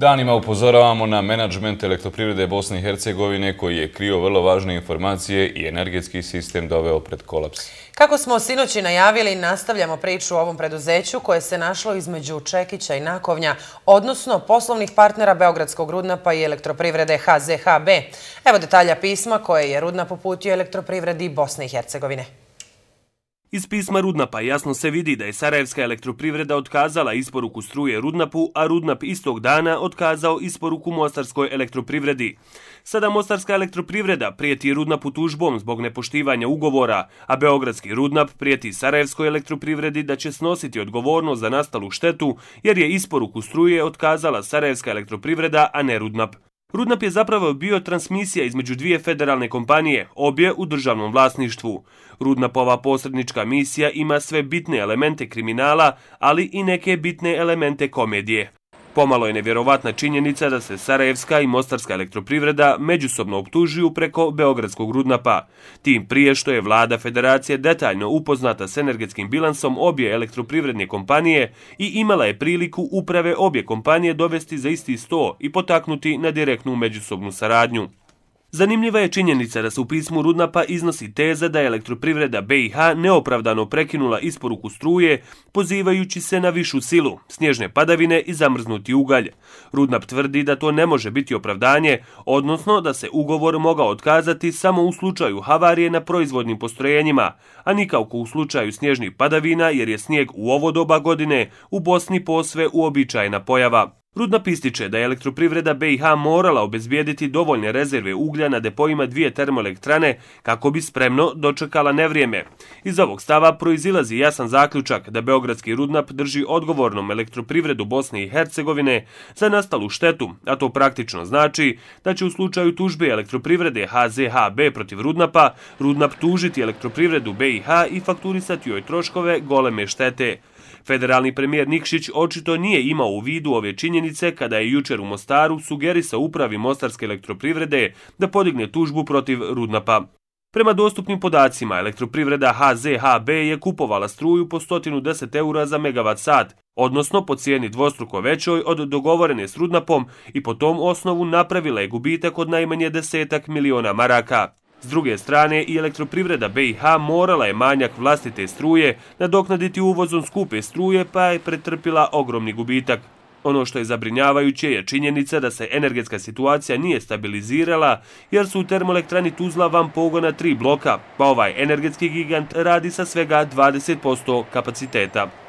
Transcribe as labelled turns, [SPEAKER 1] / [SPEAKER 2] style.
[SPEAKER 1] Danima upozoravamo na menadžment elektroprivrede Bosne i Hercegovine koji je krio vrlo važne informacije i energetski sistem doveo pred kolaps.
[SPEAKER 2] Kako smo sinoći najavili, nastavljamo priču o ovom preduzeću koje se našlo između Čekića i Nakovnja, odnosno poslovnih partnera Beogradskog Rudnapa i elektroprivrede HZHB. Evo detalja pisma koje je Rudnap uputio elektroprivredi Bosne i Hercegovine.
[SPEAKER 1] Iz pisma Rudnapa jasno se vidi da je Sarajevska elektroprivreda otkazala isporuku struje Rudnapu, a Rudnap istog dana otkazao isporuku Mostarskoj elektroprivredi. Sada Mostarska elektroprivreda prijeti Rudnapu tužbom zbog nepoštivanja ugovora, a Beogradski Rudnap prijeti Sarajevskoj elektroprivredi da će snositi odgovornost za nastalu štetu jer je isporuku struje otkazala Sarajevska elektroprivreda, a ne Rudnap. Rudnap je zapravo bio transmisija između dvije federalne kompanije, obje u državnom vlasništvu. Rudnapova posrednička misija ima sve bitne elemente kriminala, ali i neke bitne elemente komedije. Pomalo je nevjerovatna činjenica da se Sarajevska i Mostarska elektroprivreda međusobno obtužuju preko Beogradskog rudnapa. Tim prije što je vlada federacije detaljno upoznata s energetskim bilansom obje elektroprivredne kompanije i imala je priliku uprave obje kompanije dovesti za isti sto i potaknuti na direktnu međusobnu saradnju. Zanimljiva je činjenica da se u pismu Rudnapa iznosi teza da je elektroprivreda BiH neopravdano prekinula isporuku struje, pozivajući se na višu silu, snježne padavine i zamrznuti ugalj. Rudnap tvrdi da to ne može biti opravdanje, odnosno da se ugovor moga otkazati samo u slučaju havarije na proizvodnim postrojenjima, a nikako u slučaju snježnih padavina jer je snijeg u ovo doba godine u Bosni posve uobičajna pojava. Rudnap pističe da je elektroprivreda BiH morala obezbijediti dovoljne rezerve uglja na depojima dvije termoelektrane kako bi spremno dočekala nevrijeme. Iz ovog stava proizilazi jasan zaključak da Beogradski rudnap drži odgovornom elektroprivredu Bosne i Hercegovine za nastalu štetu, a to praktično znači da će u slučaju tužbe elektroprivrede HZHB protiv rudnapa, rudnap tužiti elektroprivredu BiH i fakturisati joj troškove goleme štete. Federalni premijer Nikšić očito nije imao u vidu ove činjenice kada je jučer u Mostaru sugerisao upravi Mostarske elektroprivrede da podigne tužbu protiv Rudnapa. Prema dostupnim podacima, elektroprivreda HZHB je kupovala struju po 110 eura za megavat sat, odnosno po cijeni dvostruko većoj od dogovorene s Rudnapom i po tom osnovu napravila je gubitak od najmanje desetak miliona maraka. S druge strane, i elektroprivreda BiH morala je manjak vlastite struje nadoknaditi uvozom skupe struje, pa je pretrpila ogromni gubitak. Ono što je zabrinjavajuće je činjenica da se energetska situacija nije stabilizirala, jer su u termoelektrani Tuzla van pogona tri bloka, pa ovaj energetski gigant radi sa svega 20% kapaciteta.